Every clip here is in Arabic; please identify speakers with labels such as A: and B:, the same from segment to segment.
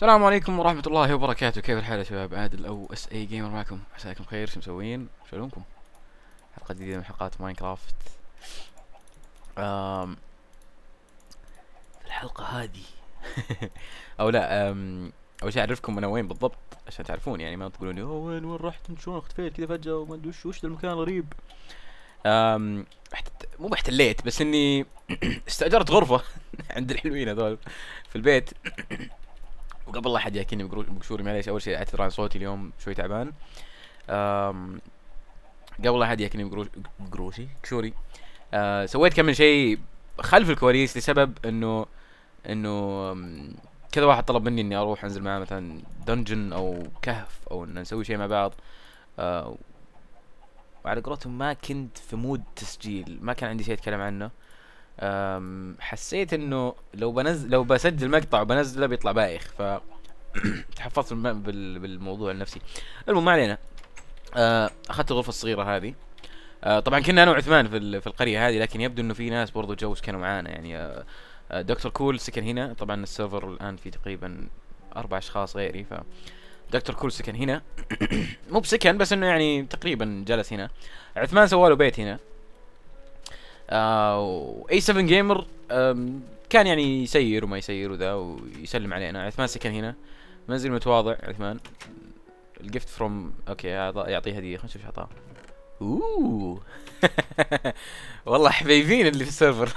A: السلام عليكم ورحمة الله وبركاته كيف الحال يا شباب عادل او اس اي جيمر معكم عساكم خير شو شو شلونكم حلقة جديدة من حلقات ماينكرافت أم في الحلقة هذه او لا أم اول شيء اعرفكم انا وين بالضبط عشان تعرفون يعني ما تقولون لي وين وين رحت شلون اختفيت كذا فجأة وما ادري وش وش المكان غريب أم مو احتليت بس اني استاجرت غرفة عند الحلوين هذول في البيت وقبل لا احد ياكلني بقشوري معليش اول شيء اعتذر عن صوتي اليوم شوي تعبان أم قبل لا احد ياكلني بقروشي قشوري أه سويت كم من شيء خلف الكواليس لسبب انه انه كذا واحد طلب مني اني اروح انزل معاه مثلا دنجن او كهف او ان نسوي شيء مع بعض أه وعلى قولتهم ما كنت في مود تسجيل ما كان عندي شيء اتكلم عنه حسيت انه لو بنزل لو بسجل مقطع وبنزله بيطلع بايخ ف تحفظت بالموضوع لنفسي المهم ما علينا آه، اخذت الغرفه الصغيره هذه آه، طبعا كنا انا وعثمان في في القريه هذه لكن يبدو انه في ناس برضو جو كانوا معانا يعني آه، دكتور كول سكن هنا طبعا السيرفر الان في تقريبا اربع اشخاص غيري ف دكتور كول سكن هنا مو بسكن بس انه يعني تقريبا جلس هنا عثمان سوى له بيت هنا واي 7 جيمر كان يعني يسير وما يسير وذا ويسلم علينا عثمان سكن هنا منزل متواضع عثمان الجفت فروم اوكي يعطيه هديه خلينا نشوف ايش اعطاه اوه والله حبيبين اللي في السيرفر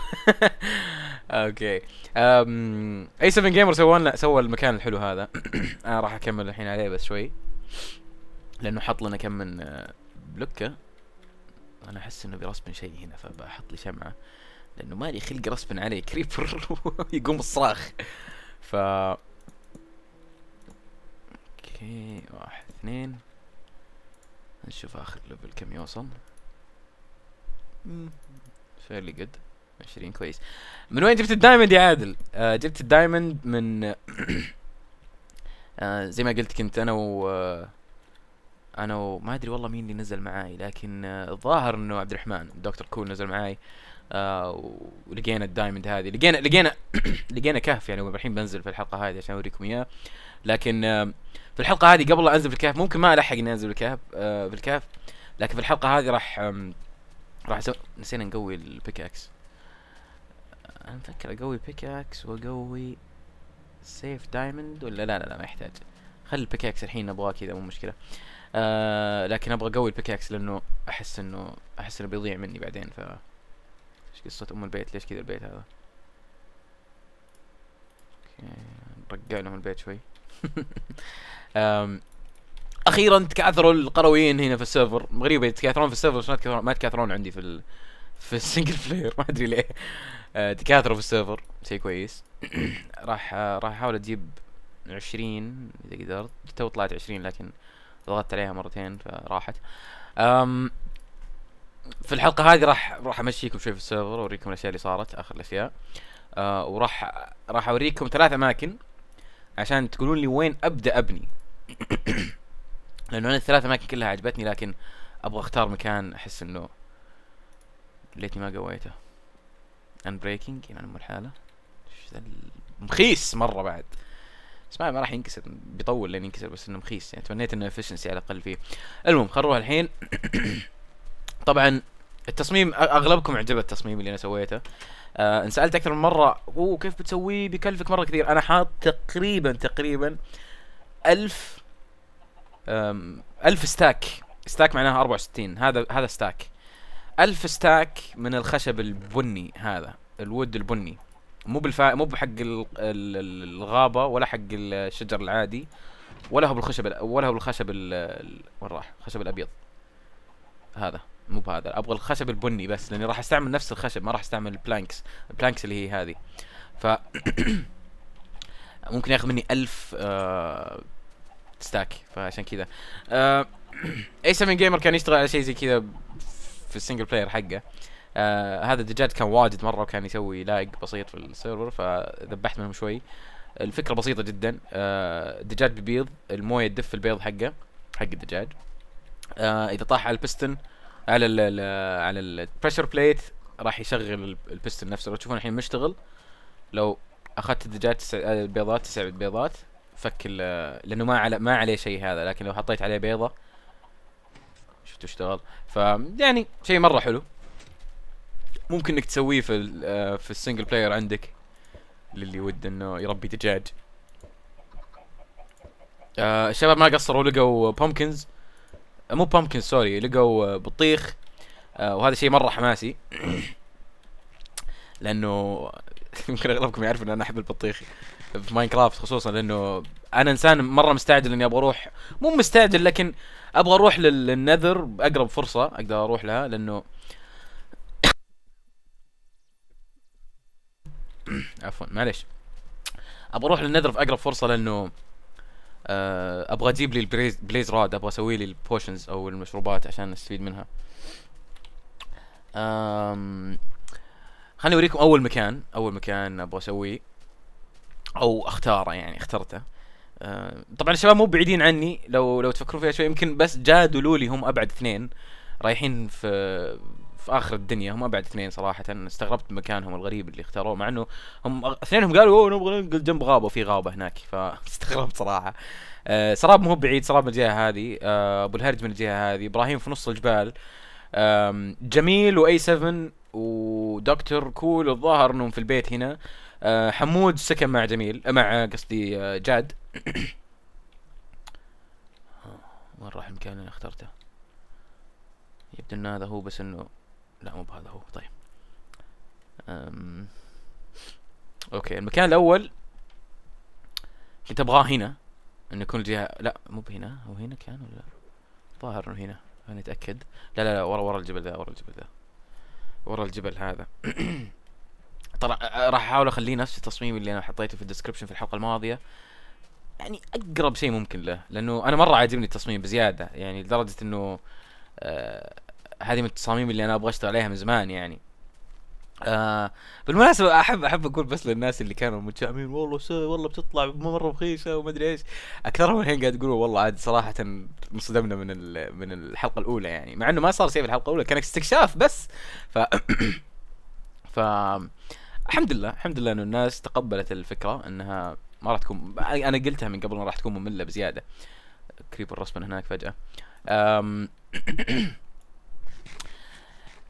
A: اوكي أم... اي 7 جيمر سوى لنا سوى المكان الحلو هذا انا آه، راح اكمل الحين عليه بس شوي لانه حط لنا كم من آه، بلوكه انا احس انه بيرسبن شيء هنا فبحط لي شمعه لانه مالي خلق رسبن عليه كريبر ويقوم الصراخ ف اوكي واحد اثنين نشوف اخر ليفل كم يوصل فيرلي جود 20 كويس من وين جبت الدايموند يا عادل آه جبت الدايموند من آه زي ما قلت كنت انا و آه انا وما ادري والله مين اللي نزل معاي لكن آه، الظاهر انه عبد الرحمن دكتور كول نزل معاي آه ولقينا الدايموند هذه لقينا لقينا لقينا كهف يعني الحين بنزل في الحلقه هذه عشان اوريكم اياه لكن آه في الحلقه هذه قبل لا انزل في الكهف ممكن ما الحق اني انزل الكهف آه في الكهف لكن في الحلقه هذه راح راح نسينا نقوي البيكاكس انا مفكر اقوي بيكاكس واقوي سيف دايموند ولا لا لا لا ما يحتاج خلي البيكاكس الحين نبغاه كذا مو مشكله آه، لكن ابغى اقوي البيكاكس لانه احس انه احس انه بيضيع مني بعدين ف ايش قصة ام البيت ليش كذا البيت هذا اوكي نرجع لهم البيت شوي اخيرا تكاثروا القرويين هنا في السيرفر غريبه يتكاثرون في السيرفر بس ما تكاثرون ما تكاثرون عندي في ال... في السنجل بلاير ما ادري ليه آه، تكاثروا في السيرفر شيء كويس راح راح احاول اجيب 20 اذا قدرت تو طلعت 20 لكن ضغطت عليها مرتين فراحت أم في الحلقة هذه راح راح امشيكم شوي في السيرفر واوريكم الاشياء اللي صارت اخر الاشياء أه وراح راح اوريكم ثلاث اماكن عشان تقولون لي وين ابدا ابني لانه انا الثلاث اماكن كلها عجبتني لكن ابغى اختار مكان احس انه ليتني ما قويته ان بريكنج ينعم الحاله مخيس مره بعد بس ما راح ينكسر بيطول لين ينكسر بس انه مخيس يعني تمنيت انه افشنسي على الاقل فيه المهم خلينا نروح الحين طبعا التصميم اغلبكم عجب التصميم اللي انا سويته آه انسالت اكثر من مره اوه كيف بتسويه بيكلفك مره كثير انا حاط تقريبا تقريبا ألف ألف ستاك ستاك معناها 64 هذا هذا ستاك ألف ستاك من الخشب البني هذا الود البني مو بالفا مو بحق الغابه ولا حق الشجر العادي ولا هو بالخشب ولا هو بالخشب ال... وين راح؟ الخشب الابيض هذا مو بهذا ابغى الخشب البني بس لاني راح استعمل نفس الخشب ما راح استعمل البلانكس البلانكس اللي هي هذه ف ممكن ياخذ مني ألف آه ستاك فعشان كذا آه اي سمين جيمر كان يشتغل على شيء زي كذا في السنجل بلاير حقه آه هذا الدجاج كان واجد مره وكان يسوي لاج بسيط في السيرفر فذبحت منهم شوي الفكره بسيطه جدا آه الدجاج بيبيض المويه تدف البيض حقه حق الدجاج آه اذا طاح على البستن على الـ على البريشر بليت راح يشغل البستن نفسه لو تشوفون الحين مشتغل لو اخذت الدجاج تسع البيضات تسع بيضات فك لانه ما على ما عليه شيء هذا لكن لو حطيت عليه بيضه شفتوا اشتغل ف يعني شيء مره حلو ممكن انك تسويه في آه، في السنجل بلاير عندك للي ود انه يربي دجاج آه الشباب ما قصروا لقوا بومكنز آه مو بومكنز سوري لقوا بطيخ آه وهذا شيء مره حماسي لانه يمكن اغلبكم يعرف ان انا احب البطيخ في ماينكرافت خصوصا لانه انا انسان مره مستعجل اني ابغى اروح مو مستعجل لكن ابغى اروح للنذر باقرب فرصه اقدر اروح لها لانه عفوا معلش ابغى اروح للنذر في اقرب فرصه لانه آه ابغى اجيب لي البليز بليز راد ابغى اسوي لي البوشنز او المشروبات عشان استفيد منها آم خليني اوريكم اول مكان اول مكان ابغى اسويه او اختاره يعني اخترته آه، طبعا الشباب مو بعيدين عني لو لو تفكروا فيها شوي يمكن بس جاد ولولي هم ابعد اثنين رايحين في في اخر الدنيا هم ابعد اثنين صراحه استغربت مكانهم الغريب اللي اختاروه مع انه هم اثنينهم قالوا اوه نبغى ننقل جنب غابه وفي غابه هناك فاستغربت صراحه آه، سراب مو بعيد سراب من الجهه هذه آه، ابو الهرج من الجهه هذه ابراهيم في نص الجبال جميل واي 7 ودكتور كول الظاهر انهم في البيت هنا آه، حمود سكن مع جميل مع قصدي جاد وين راح المكان اللي اخترته يبدو ان هذا هو بس انه لا مو بهذا هو طيب أم... اوكي المكان الاول كنت ابغاه هنا ان يكون الجهه لا مو بهنا هو هنا كان ولا ظاهر انه هنا خليني اتاكد لا لا لا ورا ورا الجبل ذا ورا الجبل ذا ورا الجبل هذا ترى راح احاول اخليه نفس التصميم اللي انا حطيته في الديسكربشن في الحلقه الماضيه يعني اقرب شيء ممكن له لانه انا مره عاجبني التصميم بزياده يعني لدرجه انه آه هذه من التصاميم اللي انا ابغى اشتغل عليها من زمان يعني آه بالمناسبه احب احب اقول بس للناس اللي كانوا متشائمين والله سوي والله بتطلع مره رخيصه وما ادري ايش اكثرهم الحين قاعد يقولوا والله عاد صراحه انصدمنا من من الحلقه الاولى يعني مع انه ما صار شيء في الحلقه الاولى كان استكشاف بس ف ف الحمد لله الحمد لله انه الناس تقبلت الفكره انها ما راح تكون انا قلتها من قبل ما راح تكون ممله بزياده كريبر رسما هناك فجاه أم...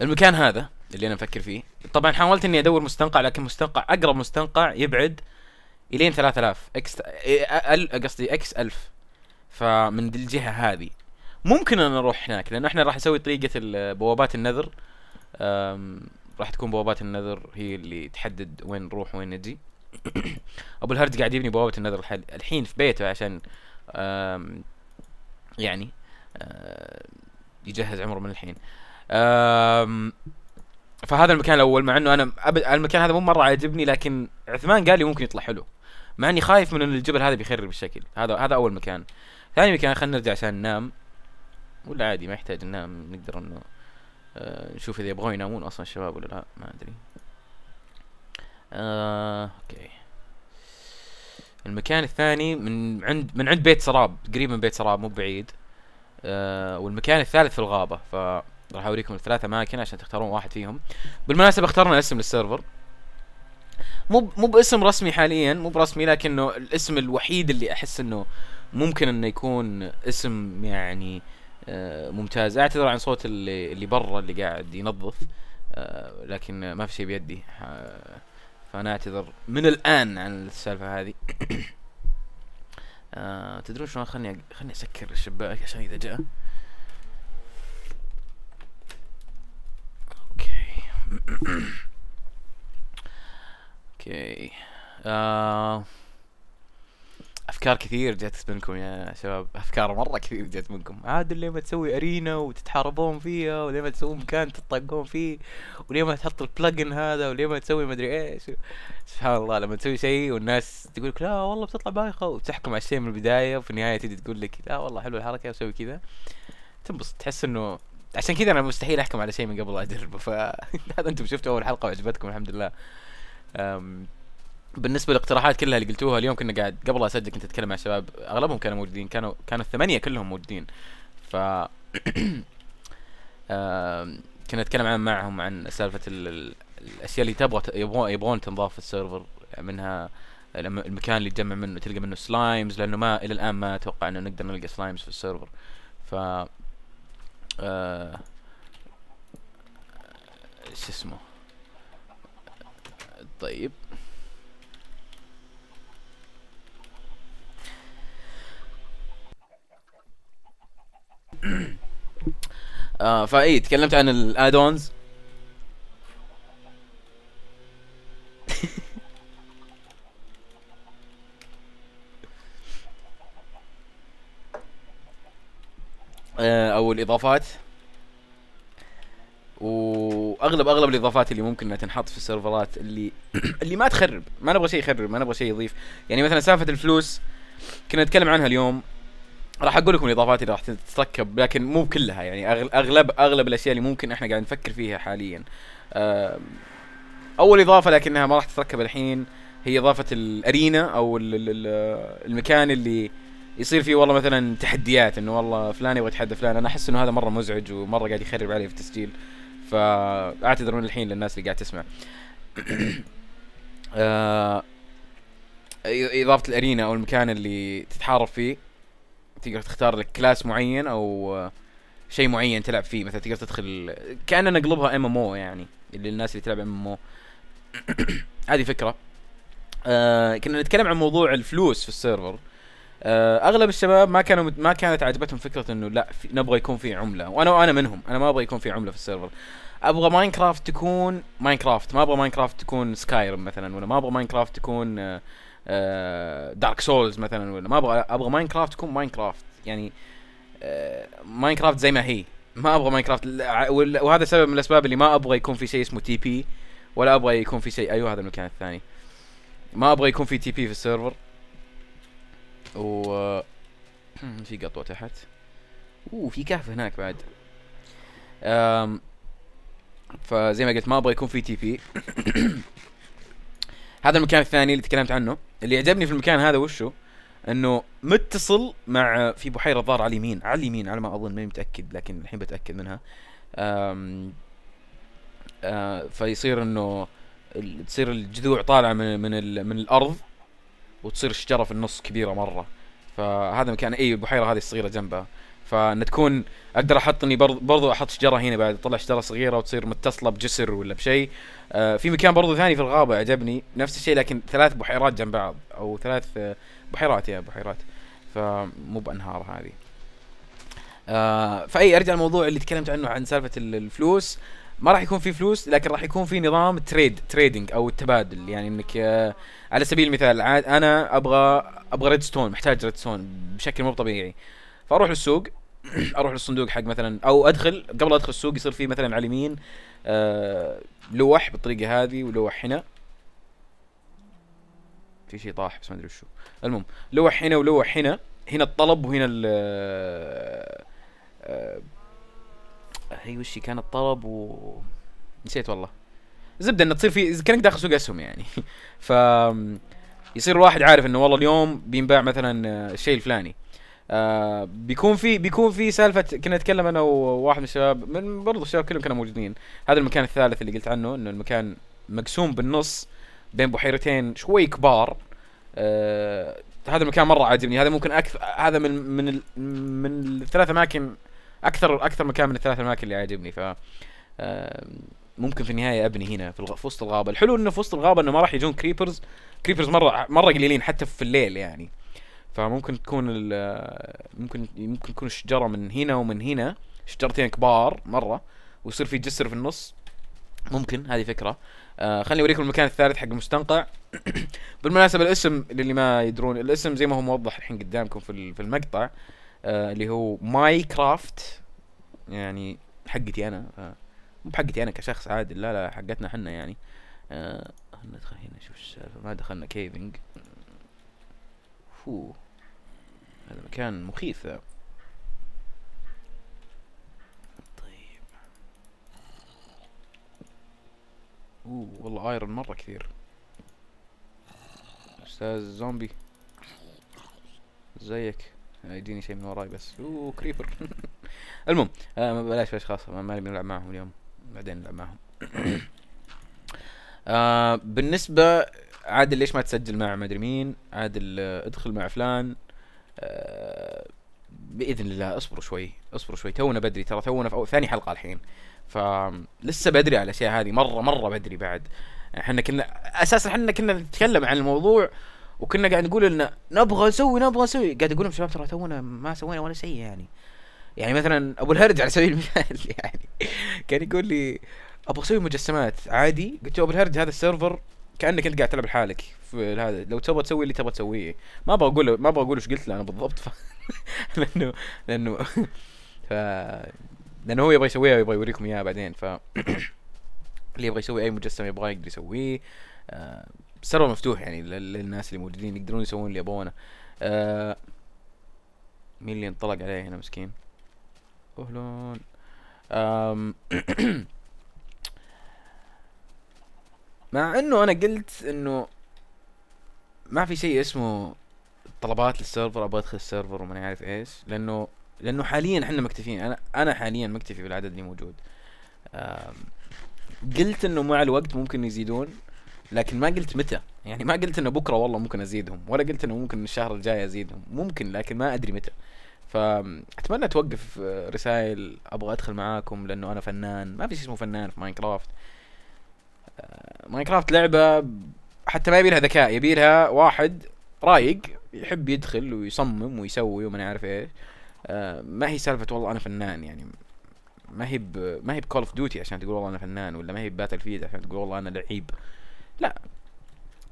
A: المكان هذا اللي انا مفكر فيه طبعا حاولت اني ادور مستنقع لكن مستنقع اقرب مستنقع يبعد الين 3000 اكس إيه، قصدي اكس 1000 فمن دي الجهه هذه ممكن انا اروح هناك لانه احنا راح نسوي طريقه بوابات النذر راح تكون بوابات النذر هي اللي تحدد وين نروح وين نجي ابو الهرج قاعد يبني بوابه النذر الحين في بيته عشان يعني آه، يجهز عمره من الحين فهذا المكان الاول مع انه انا أبد المكان هذا مو مره عاجبني لكن عثمان قال لي ممكن يطلع حلو مع اني خايف من ان الجبل هذا بيخرب الشكل هذا هذا اول مكان ثاني مكان خلينا نرجع عشان ننام ولا عادي ما يحتاج ننام نقدر انه آه، نشوف اذا يبغون ينامون اصلا الشباب ولا لا ما ادري آه اوكي المكان الثاني من عند من عند بيت سراب قريب من بيت سراب مو بعيد آه والمكان الثالث في الغابه ف راح اوريكم الثلاث اماكن عشان تختارون واحد فيهم بالمناسبه اخترنا اسم للسيرفر مو مو باسم رسمي حاليا مو برسمي لكنه الاسم الوحيد اللي احس انه ممكن انه يكون اسم يعني آه، ممتاز اعتذر عن صوت اللي اللي برا اللي قاعد ينظف آه، لكن ما في شيء بيدي آه، فانا اعتذر من الان عن السالفه هذه تدرون شلون خلني خلني اسكر الشباك عشان اذا جاء اوكي آه، افكار كثير جت منكم يا شباب افكار مره كثير جت منكم عاد ليه ما تسوي ارينا وتتحاربون فيها وليه ما تسوي مكان تطقون فيه وليه ما تحط البلجن هذا وليه ما تسوي مدري ايش سبحان الله لما تسوي شيء والناس تقول لك لا والله بتطلع بايخه وتحكم على الشيء من البدايه وفي النهايه تجي تقول لك لا والله حلوه الحركه وسوي كذا تنبسط تحس انه عشان كذا انا مستحيل احكم على شيء من قبل اجربه فهذا انتم شفتوا اول حلقه وعجبتكم الحمد لله أم... بالنسبه للاقتراحات كلها اللي قلتوها اليوم كنا قاعد قبل اسجل كنت اتكلم مع الشباب اغلبهم كانوا موجودين كانوا كانوا الثمانيه كلهم موجودين ف كنا نتكلم عن معهم عن سالفه ال... الاشياء اللي تبغى يبغون يبغون تنضاف في السيرفر منها المكان اللي تجمع منه تلقى منه سلايمز لانه ما الى الان ما اتوقع انه نقدر نلقى سلايمز في السيرفر ف آه شو اسمه طيب آه فاي تكلمت عن الادونز آه، او الاضافات واغلب اغلب الاضافات اللي ممكن انها تنحط في السيرفرات اللي اللي ما تخرب ما نبغى شيء يخرب ما نبغى شيء يضيف يعني مثلا سالفه الفلوس كنا نتكلم عنها اليوم راح اقول لكم الاضافات اللي راح تتركب لكن مو كلها يعني اغلب اغلب الاشياء اللي ممكن احنا قاعد نفكر فيها حاليا اول اضافه لكنها ما راح تتركب الحين هي اضافه الارينا او المكان اللي يصير في والله مثلا تحديات انه والله فلان يبغى يتحدى فلان انا احس انه هذا مره مزعج ومره قاعد يخرب علي في التسجيل فاعتذر من الحين للناس اللي قاعد تسمع آه اضافه الارينا او المكان اللي تتحارب فيه تقدر تختار لك كلاس معين او شيء معين تلعب فيه مثلا تقدر تدخل كاننا نقلبها ام ام او يعني اللي الناس اللي تلعب ام ام او هذه فكره آه كنا نتكلم عن موضوع الفلوس في السيرفر آه، اغلب الشباب ما كانوا ما كانت عجبتهم فكره انه لا في... نبغى يكون في عمله وانا وانا منهم انا ما ابغى يكون في عمله في السيرفر ابغى ماينكرافت تكون ماينكرافت ما ابغى ماينكرافت تكون سكايرم مثلا ولا ما ابغى ماينكرافت تكون دارك آه، سولز آه، مثلا ولا ما ابغى ابغى ماينكرافت تكون ماينكرافت يعني ماينكرافت زي ما هي ما ابغى ماينكرافت وهذا سبب من الاسباب اللي ما ابغى يكون في شيء اسمه تي بي ولا ابغى يكون في شيء ايوه هذا المكان الثاني ما ابغى يكون في تي بي في السيرفر و في قطوة تحت اوه في كهف هناك بعد أم... فزي ما قلت ما ابغى يكون في تي بي هذا المكان الثاني اللي تكلمت عنه اللي عجبني في المكان هذا وشو انه متصل مع في بحيره ضار على اليمين على اليمين على ما اظن ماني متاكد لكن الحين بتاكد منها أم... أم... آه، فيصير انه تصير الجذوع طالعه من من, ال... من الارض وتصير الشجره في النص كبيره مره فهذا مكان اي البحيره هذه الصغيره جنبها فان تكون اقدر احط اني برضو احط شجره هنا بعد اطلع شجره صغيره وتصير متصله بجسر ولا بشيء آه في مكان برضو ثاني في الغابه عجبني نفس الشيء لكن ثلاث بحيرات جنب بعض او ثلاث آه، بحيرات يا بحيرات فمو بانهار هذه آه فاي ارجع الموضوع اللي تكلمت عنه عن سالفه الفلوس ما راح يكون في فلوس لكن راح يكون في نظام تريد تريدنج او التبادل يعني انك آه، على سبيل المثال عاد انا ابغى ابغى ريد ستون محتاج ريد ستون بشكل مو طبيعي فاروح للسوق اروح للصندوق حق مثلا او ادخل قبل ادخل السوق يصير في مثلا على اليمين آه لوح بالطريقه هذه ولوح هنا في شيء طاح بس ما ادري وشو المهم لوح هنا ولوح هنا هنا الطلب وهنا ال آه، آه، هي وش كان الطلب و نسيت والله زبده انه تصير في كانك داخل سوق اسهم يعني ف يصير الواحد عارف انه والله اليوم بينباع مثلا الشيء الفلاني آه بيكون في بيكون في سالفه كنا نتكلم انا وواحد من الشباب من برضه الشباب كلهم كانوا موجودين هذا المكان الثالث اللي قلت عنه انه المكان مقسوم بالنص بين بحيرتين شوي كبار آه هذا المكان مره عاجبني هذا ممكن اكثر هذا من من من الثلاث اماكن اكثر اكثر مكان من الثلاث اماكن اللي عاجبني ف ممكن في النهايه ابني هنا في, وسط الغابه الحلو انه في وسط الغابه انه ما راح يجون كريبرز كريبرز مره مره قليلين حتى في الليل يعني فممكن تكون ممكن ممكن تكون الشجره من هنا ومن هنا شجرتين كبار مره ويصير في جسر في النص ممكن هذه فكره آه خليني اوريكم المكان الثالث حق المستنقع بالمناسبه الاسم للي ما يدرون الاسم زي ما هو موضح الحين قدامكم في في المقطع آه، اللي هو ماي كرافت يعني حقتي انا آه مو بحقتي انا كشخص عادي لا لا حقتنا حنا يعني آه ندخل هنا نشوف السالفه ما دخلنا كيفنج فو هذا مكان مخيف ذا طيب اوه والله ايرون مره كثير استاذ زومبي زيك آه، يجيني شيء من وراي بس اوه كريبر المهم آه بلاش بلاش خلاص ما نبي نلعب معهم اليوم بعدين نلعب معهم آه بالنسبة عادل ليش ما تسجل مع ما ادري مين عادل آه، ادخل مع فلان آه باذن الله اصبروا شوي اصبروا شوي تونا بدري ترى تونا في ثاني حلقه الحين فلسه بدري على الاشياء هذه مره مره بدري بعد احنا كنا اساسا احنا كنا نتكلم عن الموضوع وكنا قاعد نقول لنا نبغى نسوي نبغى نسوي قاعد اقول لهم شباب ترى تونا ما سوينا ولا شيء يعني يعني مثلا ابو الهرج على سبيل المثال يعني كان يقول لي ابغى اسوي مجسمات عادي قلت له ابو الهرج هذا السيرفر كانك انت قاعد تلعب لحالك في هذا لو تبغى تسوي اللي تبغى تسويه ما ابغى اقول ما ابغى اقول ايش قلت له انا بالضبط ف... لانه لانه ف لانه هو يبغى يسويها ويبغى يوريكم اياها بعدين ف اللي يبغى يسوي اي مجسم يبغى يقدر يسويه آه السيرفر مفتوح يعني للناس اللي موجودين يقدرون يسوون اللي يبونه آه مين اللي انطلق عليه هنا مسكين اهلون مع انه انا قلت انه ما في شيء اسمه طلبات للسيرفر ابغى ادخل السيرفر وما عارف ايش لانه لانه حاليا احنا مكتفين انا انا حاليا مكتفي بالعدد اللي موجود قلت انه مع الوقت ممكن يزيدون لكن ما قلت متى يعني ما قلت انه بكره والله ممكن ازيدهم ولا قلت انه ممكن الشهر الجاي ازيدهم ممكن لكن ما ادري متى فاتمنى توقف رسائل ابغى ادخل معاكم لانه انا فنان ما في شيء اسمه فنان في ماينكرافت آه، ماينكرافت لعبه حتى ما يبي لها ذكاء يبي لها واحد رايق يحب يدخل ويصمم ويسوي وما عارف ايش آه، ما هي سالفه والله انا فنان يعني ما هي ما هي بكول اوف ديوتي عشان تقول والله انا فنان ولا ما هي باتل فيلد عشان تقول والله انا لعيب لا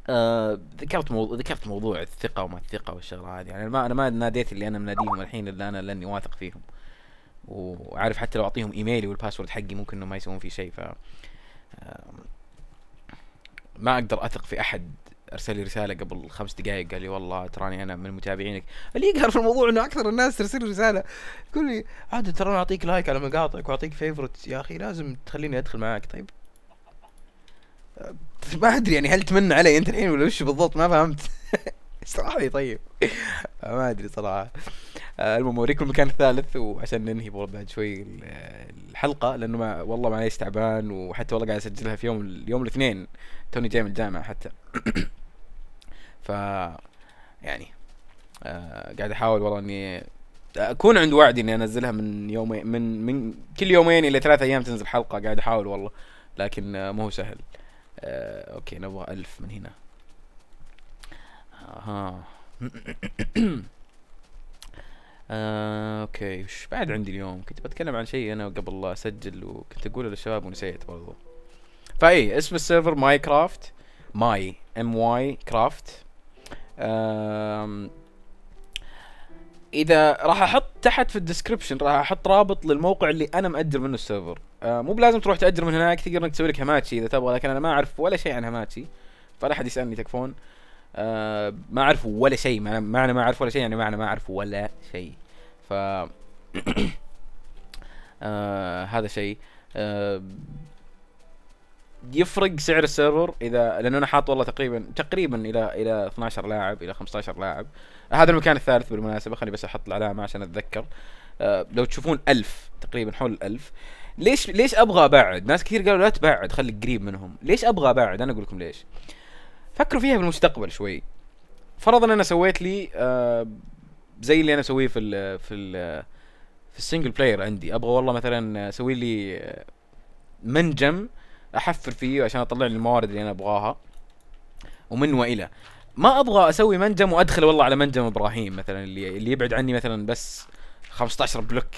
A: آه ذكرت موضوع ذكرت موضوع الثقه وما الثقه والشغله هذه يعني ما انا ما ناديت اللي انا مناديهم الحين الا انا لاني واثق فيهم وعارف حتى لو اعطيهم ايميلي والباسورد حقي ممكن انه ما يسوون فيه شيء ف آه ما اقدر اثق في احد ارسل لي رساله قبل خمس دقائق قال لي والله تراني انا من متابعينك اللي يقهر في الموضوع انه اكثر الناس ترسل لي رساله يقول لي عاد ترى اعطيك لايك على مقاطعك واعطيك فيفورت يا اخي لازم تخليني ادخل معاك طيب ما ادري يعني هل تمنى علي انت الحين ولا وش بالضبط ما فهمت اشرح طيب ما ادري صراحه آه، المهم اوريكم المكان الثالث وعشان ننهي بعد شوي الحلقه لانه ما والله معليش تعبان وحتى والله قاعد اسجلها في يوم اليوم الاثنين توني جاي من الجامعه حتى ف يعني آه، قاعد احاول والله اني اكون عند وعد اني انزلها من يومين من من كل يومين الى ثلاث ايام تنزل حلقه قاعد احاول والله لكن آه، مو سهل آه اوكي نبغى ألف من هنا اها آه،, آه، اوكي وش بعد عندي اليوم كنت بتكلم عن شيء انا قبل لا اسجل وكنت اقوله للشباب ونسيت برضو فاي اسم السيرفر ماي كرافت ماي ام واي كرافت آه، اذا راح احط تحت في الديسكربشن راح احط رابط للموقع اللي انا ماجر منه السيرفر آه مو بلازم تروح تاجر من هناك تقدر انك تسوي لك هماتشي اذا تبغى لكن انا ما اعرف ولا شيء عن هماتشي فلا احد يسالني تكفون آه ما اعرف ولا شيء معنى ما اعرف ولا شيء يعني معنى ما اعرف ولا شيء ف آه هذا شيء آه، يفرق سعر السيرفر اذا لانه انا حاط والله تقريبا تقريبا الى الى 12 لاعب الى 15 لاعب هذا المكان الثالث بالمناسبه خليني بس احط العلامه عشان اتذكر أه لو تشوفون ألف تقريبا حول 1000 ليش ليش ابغى ابعد ناس كثير قالوا لا تبعد خليك قريب منهم ليش ابغى ابعد انا اقول لكم ليش فكروا فيها بالمستقبل شوي فرضا انا سويت لي أه زي اللي انا اسويه في الـ في الـ في السنجل بلاير عندي ابغى والله مثلا اسوي لي آه، منجم احفر فيه عشان اطلع لي الموارد اللي انا ابغاها ومن والى ما ابغى اسوي منجم وادخل والله على منجم ابراهيم مثلا اللي اللي يبعد عني مثلا بس 15 بلوك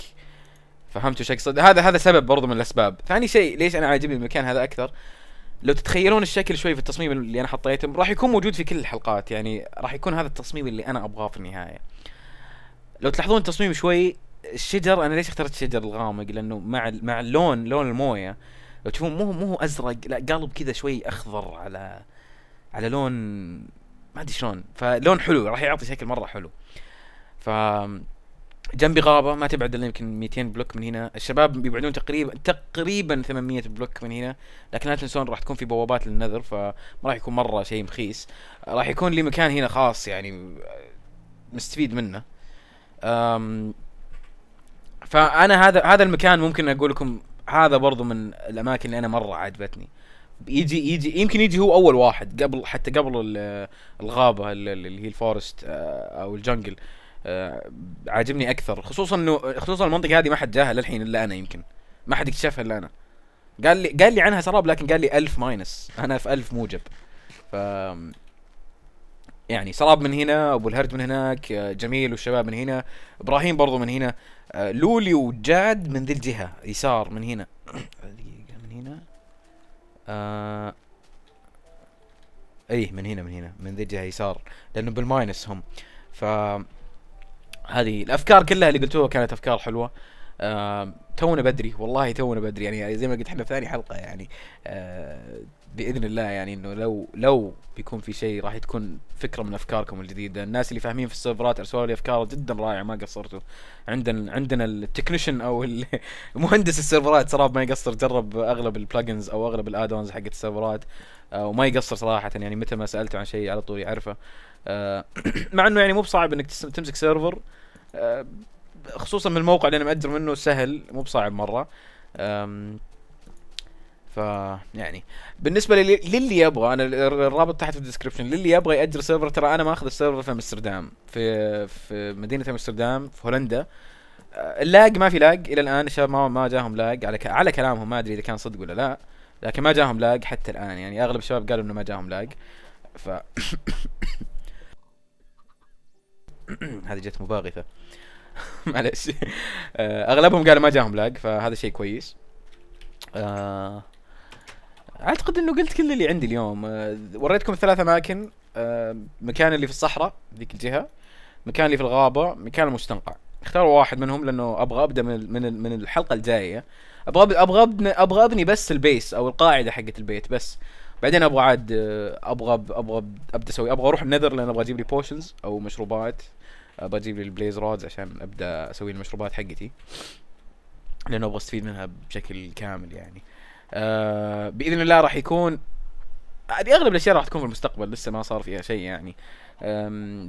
A: فهمت وش اقصد هذا هذا سبب برضو من الاسباب ثاني شيء ليش انا عاجبني المكان هذا اكثر لو تتخيلون الشكل شوي في التصميم اللي انا حطيته راح يكون موجود في كل الحلقات يعني راح يكون هذا التصميم اللي انا ابغاه في النهايه لو تلاحظون التصميم شوي الشجر انا ليش اخترت الشجر الغامق لانه مع مع اللون لون المويه لو تشوفون مو مو ازرق لا قالب كذا شوي اخضر على على لون ما ادري شلون فلون حلو راح يعطي شكل مره حلو ف جنبي غابه ما تبعد الا يمكن 200 بلوك من هنا الشباب بيبعدون تقريبا تقريبا 800 بلوك من هنا لكن لا تنسون راح تكون في بوابات للنذر فما راح يكون مره شيء مخيس راح يكون لي مكان هنا خاص يعني مستفيد منه فانا هذا هذا المكان ممكن اقول لكم هذا برضو من الاماكن اللي انا مره عجبتني يجي يجي يمكن يجي هو اول واحد قبل حتى قبل الغابه اللي هي الفورست آه، او الجنجل آه، عاجبني اكثر خصوصا انه خصوصا المنطقه هذه ما حد جاها للحين الا انا يمكن ما حد اكتشفها الا انا قال لي قال لي عنها سراب لكن قال لي ألف ماينس انا في ألف موجب ف يعني سراب من هنا ابو الهرج من هناك آه، جميل والشباب من هنا ابراهيم برضو من هنا آه، لولي وجاد من ذي الجهة يسار من هنا دقيقة من هنا آه ايه من هنا من هنا من ذي الجهة يسار لانه بالماينس هم ف هذه الافكار كلها اللي قلتوها كانت افكار حلوه آه تونا بدري والله تونا بدري يعني زي ما قلت احنا في ثاني حلقه يعني آه باذن الله يعني انه لو لو بيكون في شيء راح تكون فكره من افكاركم الجديده، الناس اللي فاهمين في السيرفرات ارسلوا لي افكار جدا رائعه ما قصرتوا. عندنا عندنا التكنيشن او مهندس السيرفرات صراحه ما يقصر جرب اغلب البلجنز او اغلب الادونز حقت السيرفرات آه، وما يقصر صراحه يعني متى ما سالته عن شيء على طول يعرفه. آه، مع انه يعني مو بصعب انك تمسك سيرفر آه، خصوصا من الموقع اللي انا مأجر منه سهل مو بصعب مره. ف يعني بالنسبه للي, للي يبغى انا الرابط تحت في الديسكربشن للي يبغى ياجر سيرفر ترى انا ماخذ السيرفر في امستردام في في مدينه امستردام في هولندا آه، اللاج ما في لاج الى الان الشباب ما ما جاهم لاج على ك... على كلامهم ما ادري اذا كان صدق ولا لا لكن ما جاهم لاج حتى الان يعني اغلب الشباب قالوا انه ما جاهم لاج ف هذه جت مباغثه معلش آه، اغلبهم قالوا ما جاهم لاج فهذا شيء كويس آه اعتقد انه قلت كل اللي عندي اليوم آه، وريتكم ثلاث اماكن آه، مكان اللي في الصحراء ذيك الجهه مكان اللي في الغابه مكان المستنقع اختاروا واحد منهم لانه ابغى ابدا من من من الحلقه الجايه ابغى ابغى ابغى ابني بس البيس او القاعده حقت البيت بس بعدين ابغى عاد آه، ابغى ابغى ابدا اسوي ابغى اروح النذر لان ابغى اجيب لي بوشنز او مشروبات ابغى اجيب لي البليز رودز عشان ابدا اسوي المشروبات حقتي لانه ابغى استفيد منها بشكل كامل يعني آه باذن الله راح يكون اغلب الاشياء راح تكون في المستقبل لسه ما صار فيها شيء يعني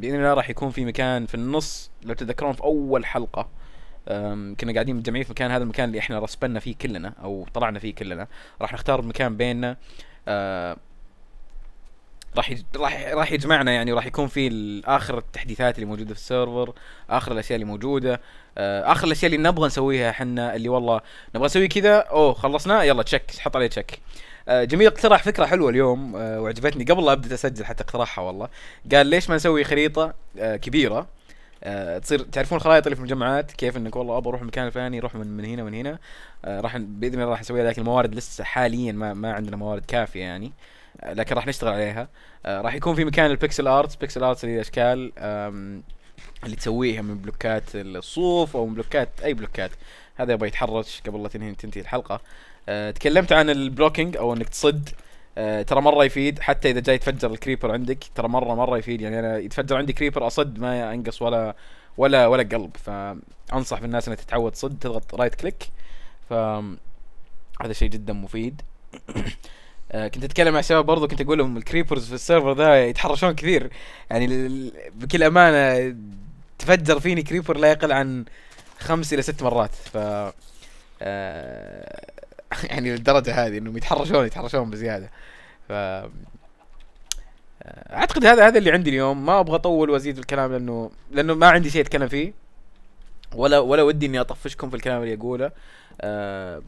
A: باذن الله راح يكون في مكان في النص لو تتذكرون في اول حلقه كنا قاعدين متجمعين في مكان هذا المكان اللي احنا رسبنا فيه كلنا او طلعنا فيه كلنا راح نختار مكان بيننا آه، راح يج... راح راح يجمعنا يعني راح يكون في اخر التحديثات اللي موجوده في السيرفر اخر الاشياء اللي موجوده آه، اخر الاشياء اللي نبغى نسويها احنا اللي والله نبغى نسوي كذا اوه خلصنا يلا تشك حط عليه تشك آه، جميل اقترح فكره حلوه اليوم آه، وعجبتني قبل لا ابدا اسجل حتى اقترحها والله قال ليش ما نسوي خريطه كبيره تصير تعرفون الخرائط اللي في المجمعات كيف انك والله ابغى اروح المكان الفلاني اروح من, من هنا ومن هنا راح باذن الله راح نسويها لكن الموارد لسه حاليا ما ما عندنا موارد كافيه يعني آه لكن راح نشتغل عليها آه، راح يكون في مكان البيكسل ارت بيكسل ارت اللي اشكال اللي تسويها من بلوكات الصوف او من بلوكات اي بلوكات هذا يبغى يتحرش قبل لا تنهي تنتهي الحلقه آه، تكلمت عن البلوكينج او انك تصد أه ترى مره يفيد حتى اذا جاي يتفجر الكريبر عندك ترى مره مره يفيد يعني انا يتفجر عندي كريبر اصد ما انقص ولا ولا ولا قلب فانصح بالناس انها تتعود تصد تضغط رايت كليك ف هذا شيء جدا مفيد آه، كنت اتكلم مع شباب برضه كنت اقول لهم الكريبرز في السيرفر ذا يتحرشون كثير يعني بكل امانه تفجر فيني كريبر لا يقل عن خمس الى ست مرات ف آه، يعني للدرجه هذه انهم يتحرشون يتحرشون بزياده ف آه، اعتقد هذا هذا اللي عندي اليوم ما ابغى اطول وازيد في الكلام لانه لانه ما عندي شيء اتكلم فيه ولا ولا ودي اني اطفشكم في الكلام اللي اقوله أه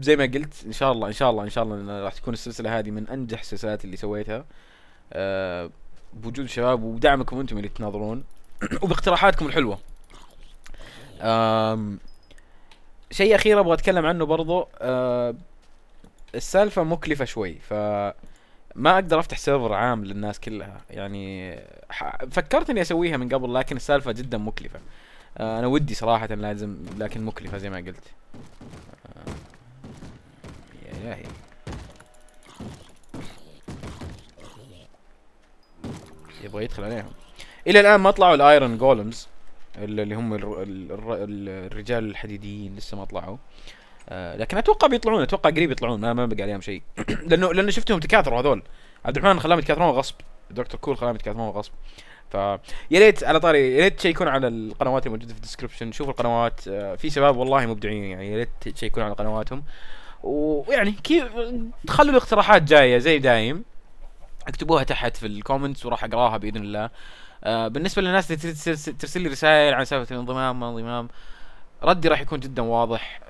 A: زي ما قلت ان شاء الله ان شاء الله ان شاء الله راح تكون السلسله هذه من انجح السلسلات اللي سويتها أه بوجود الشباب ودعمكم انتم اللي تناظرون وباقتراحاتكم الحلوه أم شيء اخير ابغى اتكلم عنه برضو أه السالفه مكلفه شوي ف ما اقدر افتح سيرفر عام للناس كلها يعني فكرت اني اسويها من قبل لكن السالفه جدا مكلفه أه انا ودي صراحه لازم لكن مكلفه زي ما قلت آه، إلهي يبغى يدخل عليهم الى الان ما طلعوا الايرون جولمز اللي هم الرجال الحديديين لسه ما طلعوا آه لكن اتوقع بيطلعون اتوقع قريب يطلعون ما ما بقى عليهم شيء لانه لانه شفتهم تكاثروا هذول عبد الرحمن خلاهم يتكاثرون غصب دكتور كول خلاهم يتكاثرون غصب ف يا ريت على طاري يا ريت تشيكون على القنوات الموجوده في الديسكربشن شوفوا القنوات آه، في شباب والله مبدعين يعني يا ريت تشيكون على قنواتهم ويعني كيف خلوا الاقتراحات جايه زي دايم اكتبوها تحت في الكومنتس وراح اقراها باذن الله آه بالنسبه للناس اللي ترسل لي رسائل عن سالفه الانضمام ما انضمام ردي راح يكون جدا واضح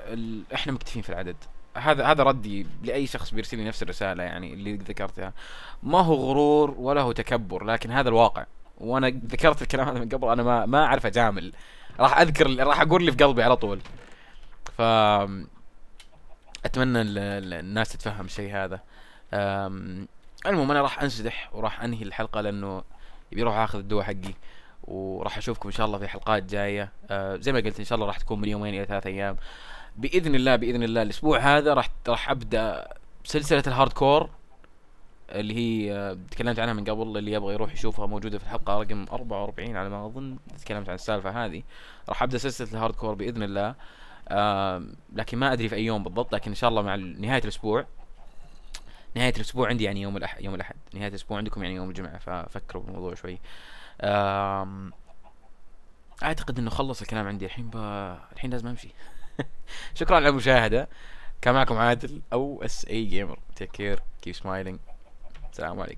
A: احنا مكتفين في العدد هذا هذا ردي لاي شخص بيرسل لي نفس الرساله يعني اللي ذكرتها ما هو غرور ولا هو تكبر لكن هذا الواقع وانا ذكرت الكلام هذا من قبل انا ما ما اعرف اجامل راح اذكر راح اقول اللي في قلبي على طول ف اتمنى الناس تتفهم الشيء هذا المهم انا راح انسدح وراح انهي الحلقه لانه بيروح اخذ الدواء حقي وراح اشوفكم ان شاء الله في حلقات جايه آه، زي ما قلت ان شاء الله راح تكون من يومين الى ثلاث ايام باذن الله باذن الله الاسبوع هذا راح راح ابدا سلسله الهارد كور اللي هي آه، تكلمت عنها من قبل اللي يبغى يروح يشوفها موجوده في الحلقه رقم 44 على ما اظن تكلمت عن السالفه هذه راح ابدا سلسله الهارد كور باذن الله لكن ما ادري في اي يوم بالضبط لكن ان شاء الله مع نهايه الاسبوع نهايه الاسبوع عندي يعني يوم الاحد يوم الاحد نهايه الاسبوع عندكم يعني يوم الجمعه ففكروا بالموضوع شوي اعتقد انه خلص الكلام عندي الحين الحين لازم امشي شكرا على المشاهده كان معكم عادل او اس اي جيمر تيك كير كيف سمايلينج السلام عليكم